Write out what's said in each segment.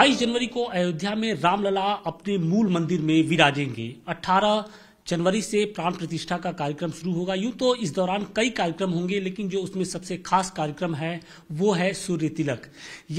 22 जनवरी को अयोध्या में रामलला अपने मूल मंदिर में विराजेंगे 18 जनवरी से प्राण प्रतिष्ठा का कार्यक्रम शुरू होगा यूं तो इस दौरान कई कार्यक्रम होंगे लेकिन जो उसमें सबसे खास कार्यक्रम है वो है सूर्य तिलक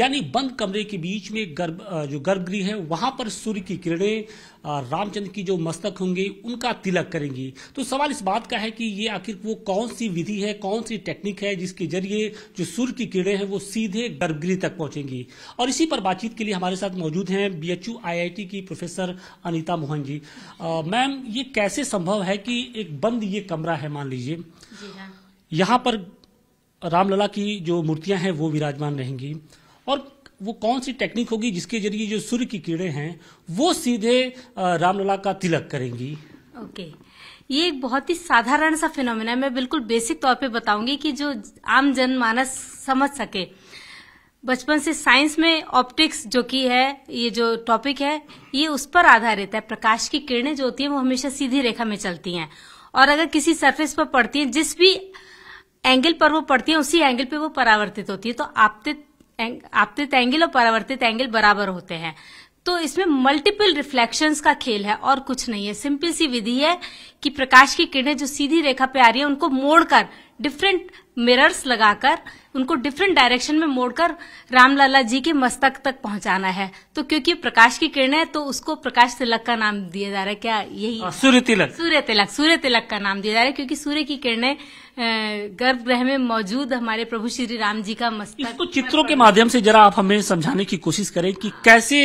यानी बंद कमरे के बीच में गर्भ जो गर्भगृह है वहां पर सूर्य की किरणें रामचंद्र की जो मस्तक होंगे उनका तिलक करेंगी तो सवाल इस बात का है कि ये आखिर वो कौन सी विधि है कौन सी टेक्निक है जिसके जरिए जो सूर्य की किरणें हैं वो सीधे गर्भगृह तक पहुंचेंगी और इसी पर बातचीत के लिए हमारे साथ मौजूद हैं बीएचयू आईआईटी की प्रोफेसर अनिता मोहन जी मैम ये कैसे कैसे संभव है कि एक बंद ये कमरा है मान लीजिए हाँ। यहाँ पर रामलला की जो मूर्तियां हैं वो विराजमान रहेंगी और वो कौन सी टेक्निक होगी जिसके जरिए जो सूर्य की किरणें हैं वो सीधे रामलला का तिलक करेंगी ओके ये एक बहुत ही साधारण सा फिनोमिना है मैं बिल्कुल बेसिक तौर पे बताऊंगी कि जो आम जनमानस समझ सके बचपन से साइंस में ऑप्टिक्स जो की है ये जो टॉपिक है ये उस पर आधारित है प्रकाश की किरणें जो होती है वो हमेशा सीधी रेखा में चलती हैं और अगर किसी सरफेस पर पड़ती हैं जिस भी एंगल पर वो पड़ती है उसी एंगल पे वो परावर्तित होती है तो आपतित आपतित एंगल और परावर्तित एंगल बराबर होते हैं तो इसमें मल्टीपल रिफ्लेक्शंस का खेल है और कुछ नहीं है सिंपल सी विधि है कि प्रकाश की किरणें जो सीधी रेखा पे आ रही है उनको मोड़कर डिफरेंट मिरर्स लगाकर उनको डिफरेंट डायरेक्शन में मोड़कर रामलला जी के मस्तक तक पहुंचाना है तो क्योंकि प्रकाश की किरण है तो उसको प्रकाश तिलक का नाम दिया जा रहा है क्या यही हाँ, सूर्य तिलक सूर्य तिलक सूर्य तिलक का नाम दिया जा रहा है क्योंकि सूर्य की किरणें गर्भगृह में मौजूद हमारे प्रभु श्री राम जी का मस्तक इसको चित्रों के माध्यम से जरा आप हमें समझाने की कोशिश करें कि कैसे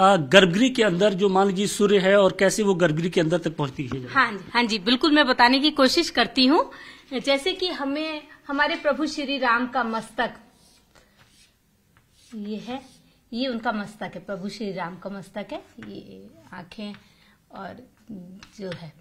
गर्भगृह के अंदर जो मान लीजिए सूर्य है और कैसे वो गर्भगृह के अंदर तक पहुंचती है हाँ जी हाँ जी बिल्कुल मैं बताने की कोशिश करती हूँ जैसे कि हमें हमारे प्रभु श्री राम का मस्तक ये है ये उनका मस्तक है प्रभु श्री राम का मस्तक है ये आंखें और जो है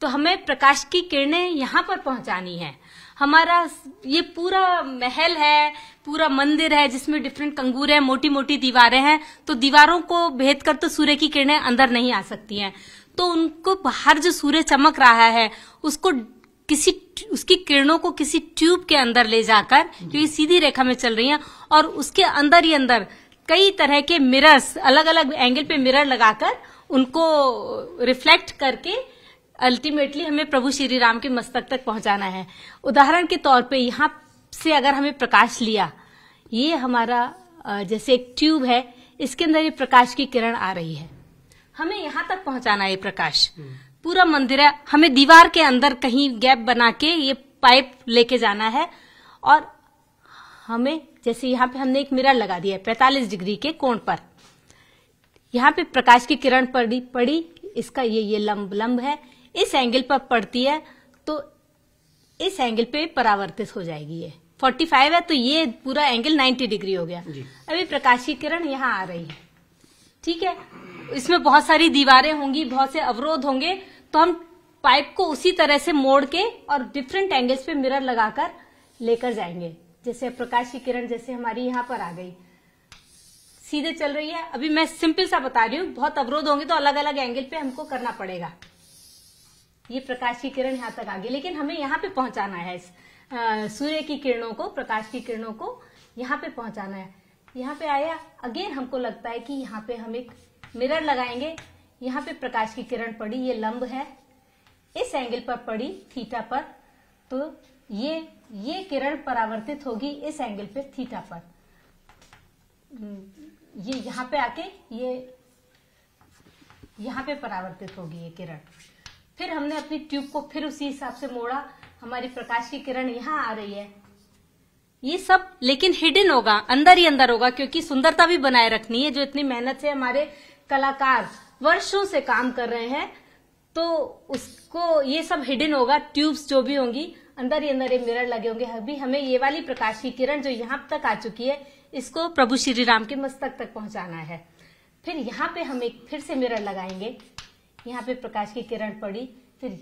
तो हमें प्रकाश की किरणें यहाँ पर पहुंचानी है हमारा ये पूरा महल है पूरा मंदिर है जिसमें डिफरेंट कंगूर है मोटी मोटी दीवारें हैं तो दीवारों को भेद कर तो सूर्य की किरणें अंदर नहीं आ सकती हैं तो उनको बाहर जो सूर्य चमक रहा है उसको किसी उसकी किरणों को किसी ट्यूब के अंदर ले जाकर क्योंकि सीधी रेखा में चल रही हैं और उसके अंदर ही अंदर कई तरह के मिरर्स अलग अलग एंगल पे मिरर लगाकर उनको रिफ्लेक्ट करके अल्टीमेटली हमें प्रभु श्री राम के मस्तक तक पहुंचाना है उदाहरण के तौर पे यहाँ से अगर हमें प्रकाश लिया ये हमारा जैसे एक ट्यूब है इसके अंदर ये प्रकाश की किरण आ रही है हमें यहाँ तक पहुंचाना है ये प्रकाश हम्म। पूरा मंदिर है हमें दीवार के अंदर कहीं गैप बना के ये पाइप लेके जाना है और हमें जैसे यहाँ पे हमने एक मिरर लगा दिया है डिग्री के कोण पर यहाँ पे प्रकाश की किरण पड़ी पड़ी इसका ये ये लंब लंब है इस एंगल पर पड़ती है तो इस एंगल पे परावर्तित हो जाएगी ये 45 है तो ये पूरा एंगल 90 डिग्री हो गया अभी प्रकाश की किरण यहाँ आ रही है ठीक है इसमें बहुत सारी दीवारें होंगी बहुत से अवरोध होंगे तो हम पाइप को उसी तरह से मोड़ के और डिफरेंट एंगल्स पे मिरर लगाकर लेकर जाएंगे जैसे प्रकाश की किरण जैसे हमारी यहाँ पर आ गई सीधे चल रही है अभी मैं सिंपल सा बता रही हूँ बहुत अवरोध होंगे तो अलग अलग एंगल पे हमको करना पड़ेगा ये प्रकाश की किरण यहाँ तक आ गई लेकिन हमें यहाँ पे पहुंचाना है इस सूर्य की किरणों को प्रकाश की किरणों को यहाँ पे पहुंचाना है यहाँ पे आया अगेन हमको लगता है कि यहाँ पे हम एक मिरर लगाएंगे यहाँ पे प्रकाश की किरण पड़ी ये लंब है इस एंगल पर पड़ी थीटा पर तो ये ये किरण परावर्तित होगी इस एंगल पे थीटा पर हम्म, ये यहाँ पे आके ये यहाँ पे परावर्तित होगी ये किरण फिर हमने अपनी ट्यूब को फिर उसी हिसाब से मोड़ा हमारी प्रकाश की किरण यहाँ आ रही है ये सब लेकिन हिडन होगा अंदर ही अंदर होगा क्योंकि सुंदरता भी बनाए रखनी है जो इतनी मेहनत से हमारे कलाकार वर्षों से काम कर रहे हैं तो उसको ये सब हिडन होगा ट्यूब्स जो भी होंगी अंदर ही अंदर ये मिरर लगे होंगे अभी हमें ये वाली प्रकाश की किरण जो यहाँ तक आ चुकी है इसको प्रभु श्री राम के मस्तक तक पहुंचाना है फिर यहाँ पे हम एक फिर से मिरर लगाएंगे यहाँ पे प्रकाश की किरण पड़ी फिर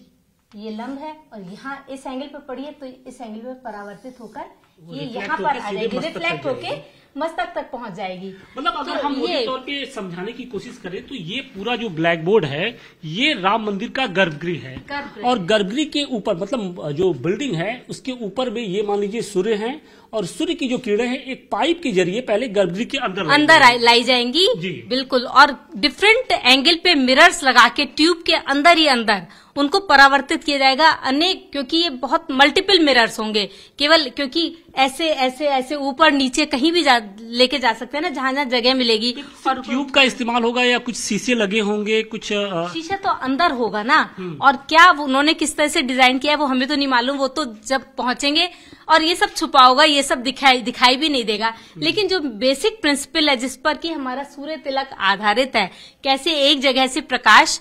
ये लंब है और यहाँ इस एंगल पर पड़ी है तो इस एंगल पर परावर्तित होकर ये यहाँ पर आ जाएगी रिफ्लेक्ट होके मस्तक तक पहुंच जाएगी मतलब तो अगर तो हम ये तौर पे समझाने की कोशिश करें तो ये पूरा जो ब्लैक बोर्ड है ये राम मंदिर का गर्भगृह है गर्भ और गर्भगृह के ऊपर मतलब जो बिल्डिंग है उसके ऊपर में ये मान लीजिए सूर्य है और सूर्य की जो किरणें हैं एक पाइप के जरिए पहले गर्भगृह के अंदर अंदर लाई जाएंगी जी बिल्कुल और डिफरेंट एंगल पे मिरर्स लगा के ट्यूब के अंदर ही अंदर उनको परावर्तित किया जाएगा अनेक क्योंकि ये बहुत मल्टीपल मिरर्स होंगे केवल क्योंकि ऐसे ऐसे ऐसे ऊपर नीचे कहीं भी जा, लेके जा सकते हैं ना जहां जहां जगह मिलेगी और ट्यूब का इस्तेमाल होगा या कुछ शीशे लगे होंगे कुछ शीशे तो अंदर होगा ना हम्म। और क्या उन्होंने किस तरह से डिजाइन किया है वो हमें तो नहीं मालूम वो तो जब पहुंचेंगे और ये सब छुपा होगा ये सब दिखाई दिखाई भी नहीं देगा हम्म। लेकिन जो बेसिक प्रिंसिपल है जिस पर कि हमारा सूर्य तिलक आधारित है कैसे एक जगह से प्रकाश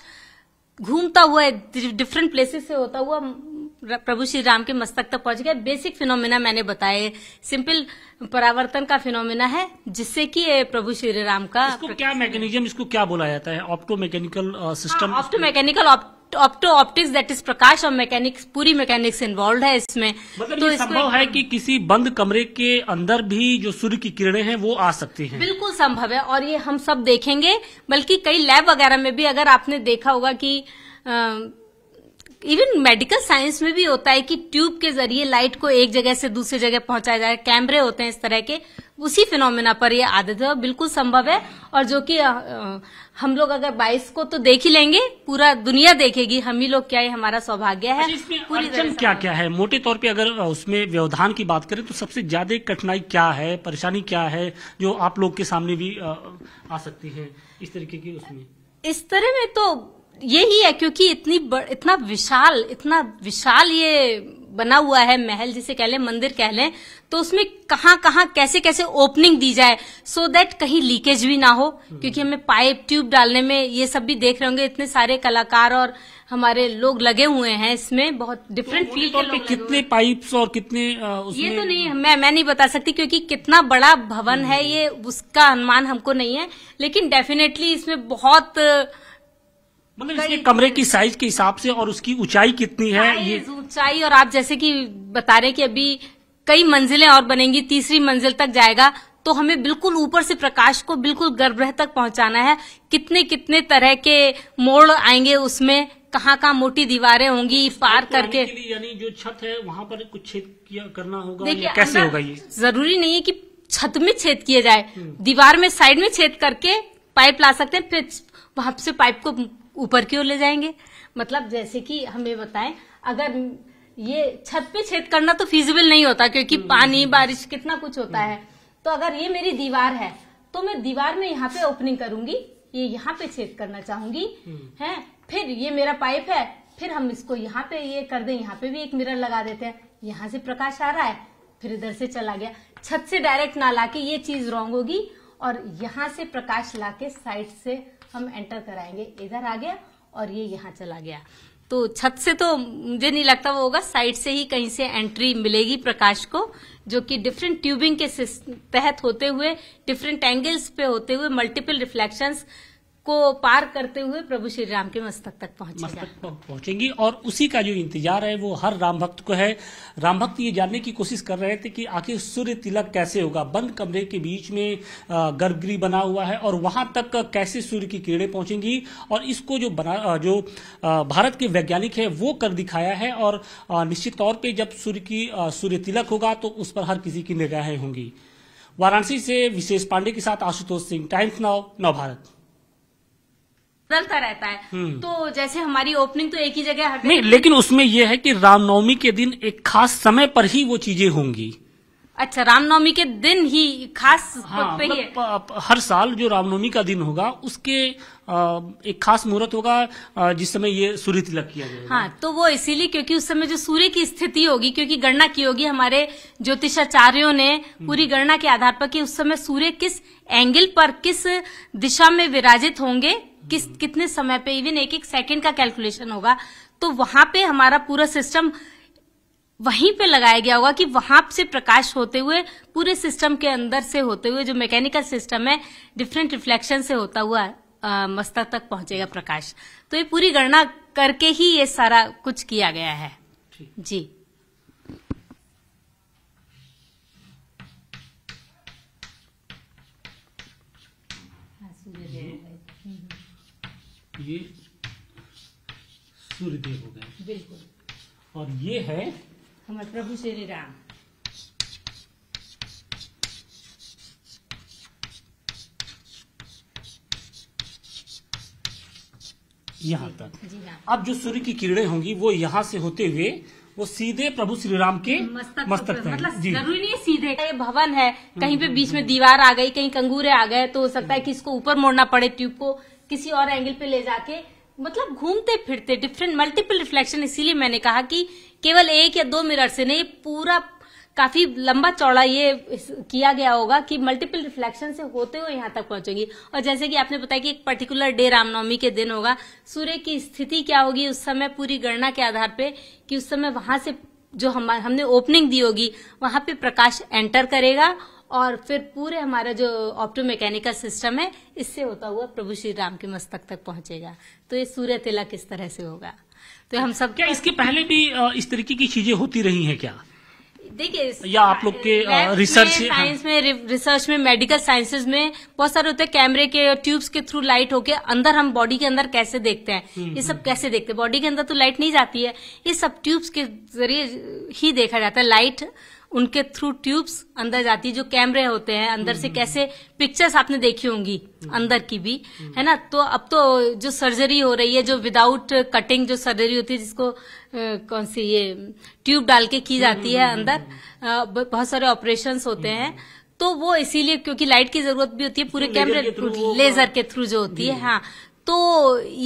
घूमता हुआ डिफरेंट प्लेसेस से होता हुआ प्रभु श्री राम के मस्तक तक पहुंच गया बेसिक फिनोमिना मैंने बताए सिंपल परावर्तन का फिनोमिना है जिससे कि प्रभु श्री राम का इसको क्या मैकेनिज्म इसको क्या बोला जाता है opto mechanical system opto mechanical opto optics that is प्रकाश और मैकेनिक्स पूरी मैकेनिक्स इन्वॉल्व है इसमें मतलब तो ये संभव है कि किसी बंद कमरे के अंदर भी जो सूर्य की किरणें हैं वो आ सकती हैं बिल्कुल संभव है और ये हम सब देखेंगे बल्कि कई लैब वगैरह में भी अगर आपने देखा होगा कि आ, इवन मेडिकल साइंस में भी होता है कि ट्यूब के जरिए लाइट को एक जगह से दूसरी जगह पहुंचाया जाए कैमरे होते हैं इस तरह के उसी फिनोमिना पर यह आदत है बिल्कुल संभव है और जो कि हम लोग अगर 22 को तो देख ही लेंगे पूरा दुनिया देखेगी हम ही लोग क्या है हमारा सौभाग्य है अच्छा, पूरी क्या क्या है मोटे तौर पे अगर उसमें व्यवधान की बात करें तो सबसे ज्यादा कठिनाई क्या है परेशानी क्या है जो आप लोग के सामने भी आ, आ सकती है इस तरीके की उसमें इस तरह में तो यही है क्योंकि इतनी इतना विशाल इतना विशाल ये बना हुआ है महल जिसे कह लें मंदिर कह लें तो उसमें कहाँ कहाँ कैसे कैसे ओपनिंग दी जाए सो so दैट कहीं लीकेज भी ना हो हम्म। क्योंकि हमें पाइप ट्यूब डालने में ये सब भी देख रहे होंगे इतने सारे कलाकार और हमारे लोग लगे हुए हैं इसमें बहुत डिफरेंट फील्ड तो के कितने पाइप्स और कितने उसमें... ये तो नहीं मैं मैं नहीं बता सकती क्योंकि कितना बड़ा भवन है हम्म। ये उसका अनुमान हमको नहीं है लेकिन डेफिनेटली इसमें बहुत मतलब इसके कमरे की साइज के हिसाब से और उसकी ऊंचाई कितनी है ये ऊंचाई और आप जैसे कि बता रहे कि अभी कई मंजिलें और बनेंगी तीसरी मंजिल तक जाएगा तो हमें बिल्कुल ऊपर से प्रकाश को बिल्कुल गर्भगृह तक पहुंचाना है कितने कितने तरह के मोड़ आएंगे उसमें कहाँ कहाँ मोटी दीवारें होंगी पार करके यानी जो छत है वहाँ पर कुछ छेद करना होगा देखिए कैसे होगा ये जरूरी नहीं है कि छत में छेद किया जाए हम्म। दीवार में साइड में छेद करके पाइप ला सकते हैं फिर वहां से पाइप को ऊपर की ओर ले जाएंगे मतलब जैसे कि हमें बताएं अगर ये छत पे छेद करना तो फिजिबल नहीं होता क्योंकि हम्म। पानी बारिश कितना कुछ होता है तो अगर ये मेरी दीवार है तो मैं दीवार में यहाँ पे ओपनिंग करूंगी ये यहाँ पे छेद करना चाहूंगी हम्म। है फिर ये मेरा पाइप है फिर हम इसको यहाँ पे ये कर दे यहाँ पे भी एक मिरर लगा देते हैं यहाँ से प्रकाश आ रहा है फिर इधर से चला गया छत से डायरेक्ट ना लाके ये चीज रॉन्ग होगी और यहाँ से प्रकाश लाके साइड से हम एंटर कराएंगे इधर आ गया और ये यहाँ चला गया तो छत से तो मुझे नहीं लगता वो होगा साइड से ही कहीं से एंट्री मिलेगी प्रकाश को जो कि डिफरेंट ट्यूबिंग के तहत होते हुए डिफरेंट एंगल्स पे होते हुए मल्टीपल रिफ्लेक्शंस को पार करते हुए प्रभु श्री राम के मस्तक तक पहुंचे मस्तक पहुंचेंगी और उसी का जो इंतजार है वो हर राम भक्त को है राम भक्त ये जानने की कोशिश कर रहे थे कि आखिर सूर्य तिलक कैसे होगा बंद कमरे के बीच में गर्भगृह बना हुआ है और वहां तक कैसे सूर्य की किरणें पहुंचेंगी और इसको जो बना जो भारत के वैज्ञानिक है वो कर दिखाया है और निश्चित तौर पर जब सूर्य की सूर्य तिलक होगा तो उस पर हर किसी की निगाहें होंगी वाराणसी से विशेष पांडे के साथ आशुतोष सिंह टाइम्स नाव नव भारत बदलता रहता है हम्म। तो जैसे हमारी ओपनिंग तो एक ही जगह हर नहीं लेकिन उसमें यह है कि रामनवमी के दिन एक खास समय पर ही वो चीजें होंगी अच्छा रामनवमी के दिन ही खास हाँ, पे ही मतलब है। हर साल जो रामनवमी का दिन होगा उसके एक खास मुहूर्त होगा जिस समय ये सूर्य तिलक किया जाएगा हाँ तो वो इसीलिए क्योंकि उस समय जो सूर्य की स्थिति होगी क्योंकि गणना की होगी हमारे ज्योतिषाचार्यों ने हम्म। पूरी गणना के आधार पर कि उस समय सूर्य किस एंगल पर किस दिशा में विराजित होंगे किस कितने समय पे इवन एक एक सेकंड का कैलकुलेशन होगा तो वहां पे हमारा पूरा सिस्टम वहीं पे लगाया गया होगा कि वहां से प्रकाश होते हुए पूरे सिस्टम के अंदर से होते हुए जो मैकेनिकल सिस्टम है डिफरेंट रिफ्लेक्शन से होता हुआ मस्तक तक पहुंचेगा प्रकाश तो ये पूरी गणना करके ही ये सारा कुछ किया गया है जी ये सूर्यदेव हो गए बिल्कुल और ये है हमारे प्रभु श्री राम यहाँ तक हाँ। अब जो सूर्य की किरणें होंगी वो यहाँ से होते हुए वो सीधे प्रभु श्री राम के मस्तक मस्तक मतलब जरूरी नहीं सीधे ये भवन है कहीं पे बीच में दीवार आ गई कहीं कंगूरे आ गए तो हो सकता है कि इसको ऊपर मोड़ना पड़े ट्यूब को किसी और एंगल पे ले जाके मतलब घूमते फिरते डिफरेंट मल्टीपल रिफ्लेक्शन इसीलिए मैंने कहा कि केवल एक या दो मिरर से नहीं पूरा काफी लंबा चौड़ा ये किया गया होगा कि मल्टीपल रिफ्लेक्शन से होते हुए यहां तक पहुंचेगी और जैसे कि आपने बताया कि एक पर्टिकुलर डे रामनवमी के दिन होगा सूर्य की स्थिति क्या होगी उस समय पूरी गणना के आधार पे कि उस समय वहां से जो हम हमने ओपनिंग दी होगी वहां पे प्रकाश एंटर करेगा और फिर पूरे हमारा जो ऑप्टो मैकेनिकल सिस्टम है इससे होता हुआ प्रभु श्री राम के मस्तक तक पहुंचेगा तो ये सूर्य तिलक किस तरह से होगा तो हम सब क्या इसके पहले भी इस तरीके की चीजें होती रही हैं क्या देखिए या आप लोग के रिसर्च साइंस में, हाँ। में रिसर्च में मेडिकल साइंसेज में बहुत सारे होते हैं कैमरे के ट्यूब्स के थ्रू लाइट होके अंदर हम बॉडी के अंदर कैसे देखते हैं हम्म, ये सब हम्म। कैसे देखते हैं बॉडी के अंदर तो लाइट नहीं जाती है ये सब ट्यूब्स के जरिए ही देखा जाता है लाइट उनके थ्रू ट्यूब्स अंदर जाती है जो कैमरे होते हैं अंदर से हम्म। कैसे पिक्चर्स आपने देखी होंगी हम्म। अंदर की भी हम्म। है ना तो अब तो जो सर्जरी हो रही है जो विदाउट कटिंग जो सर्जरी होती है जिसको आ, कौन सी ये ट्यूब डाल के की जाती है अंदर बहुत सारे ऑपरेशन होते हैं तो वो इसीलिए क्योंकि लाइट की जरूरत भी होती है पूरे कैमरे लेजर के थ्रू हाँ। जो होती है हाँ तो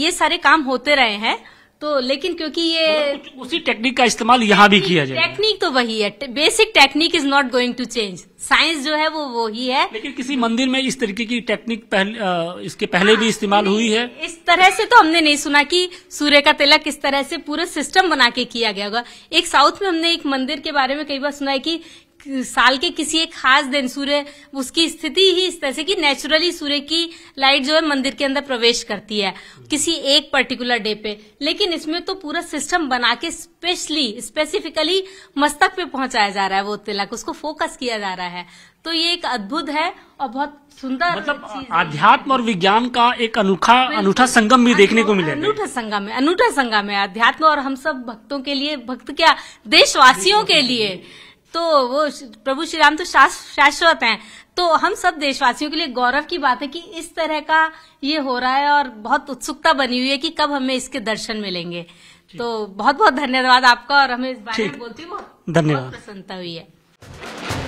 ये सारे काम होते रहे हैं तो लेकिन क्योंकि ये उसी टेक्निक का इस्तेमाल यहाँ भी किया जाए टेक्निक तो वही है basic technique is not going to change science जो है वो वो ही है लेकिन किसी मंदिर में इस तरीके की टेक्निक पहले इसके पहले भी हाँ, इस्तेमाल हुई है इस तरह से तो हमने नहीं सुना कि सूर्य का तिलक किस तरह से पूरा सिस्टम बना के किया गया होगा एक साउथ में हमने एक मंदिर के बारे में कई बार सुना है कि साल के किसी एक खास दिन सूर्य उसकी स्थिति ही इस तरह से कि नेचुरली सूर्य की लाइट जो है मंदिर के अंदर प्रवेश करती है किसी एक पर्टिकुलर डे पे लेकिन इसमें तो पूरा सिस्टम बना के स्पेशली स्पेसिफिकली मस्तक पे पहुंचाया जा रहा है वो तिलक उसको फोकस किया जा रहा है तो ये एक अद्भुत है और बहुत सुंदर मतलब अध्यात्म और विज्ञान का एक अनोखा अनूठा संगम भी देखने को मिले अनूठा संगम है अनूठा संगम है अध्यात्म और हम सब भक्तों के लिए भक्त क्या देशवासियों के लिए तो वो प्रभु श्री राम तो शाश्वत हैं तो हम सब देशवासियों के लिए गौरव की बात है कि इस तरह का ये हो रहा है और बहुत उत्सुकता बनी हुई है कि कब हमें इसके दर्शन मिलेंगे तो बहुत बहुत धन्यवाद आपका और हमें इस बारे में बोलती हूँ धन्यवाद प्रसन्नता हुई है